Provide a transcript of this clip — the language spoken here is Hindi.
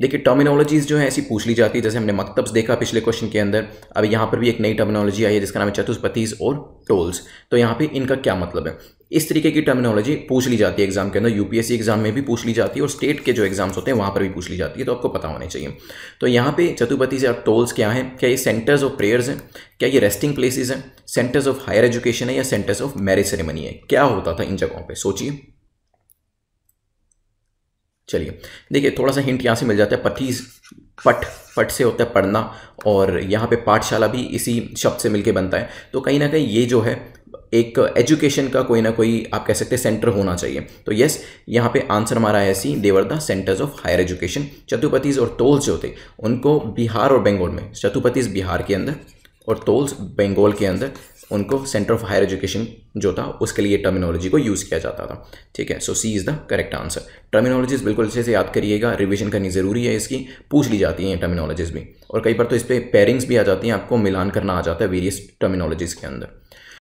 देखिए टर्मिनोलॉजीज़ जो है ऐसी पूछ ली जाती है जैसे हमने मकतब्स देखा पिछले क्वेश्चन के अंदर अब यहाँ पर भी एक नई टर्मिनोलॉजी आई है जिसका नाम है चतुष्पतीस और टोल्स तो यहाँ पे इनका क्या मतलब है इस तरीके की टर्मिनोलॉजी पूछ ली जाती है एग्जाम के अंदर यूपीएससी एग्जाम में भी पूछ ली जाती है और स्टेट के जो एग्जाम्स होते हैं वहाँ पर भी पूछ ली जाती है तो आपको पता होना चाहिए तो यहाँ पे चतुपति से टोल्स क्या हैं क्या ये सेंटर्स ऑफ प्रेयर्स हैं क्या ये रेस्टिंग प्लेसेज हैं सेंटर्स ऑफ हायर एजुकेशन है या सेंटर्स ऑफ मैरिज सेरेमनी है क्या होता था इन जगहों पर सोचिए चलिए देखिए थोड़ा सा हिंट यहाँ से मिल जाता है पथीज पट पट से होता है पढ़ना और यहाँ पे पाठशाला भी इसी शब्द से मिलके बनता है तो कहीं ना कहीं ये जो है एक एजुकेशन का कोई ना कोई आप कह सकते हैं सेंटर होना चाहिए तो यस यहाँ पे आंसर हमारा है see they're the centres of higher education चतुपतिज और तोल्स जो थे उनको बिहार और बंगाल में चतुपतिज बिहार के अंदर और तोल्स बंगाल के अंदर उनको सेंटर ऑफ हायर एजुकेशन जो था उसके लिए टर्मिनोलॉजी को यूज़ किया जाता था ठीक है so C is the correct answer terminologies बिल्कुल अच्छे से याद करिएगा रिविजन करनी ज़रूरी है इसकी पूछ ली जाती हैं टर्मिनोलॉजीज भी और कई बार तो इस पर पे पेरिंग्स भी आ जाती हैं आपको मिलान करना आ जाता है वेरियस टर्मिनोलॉजीज़ के अंदर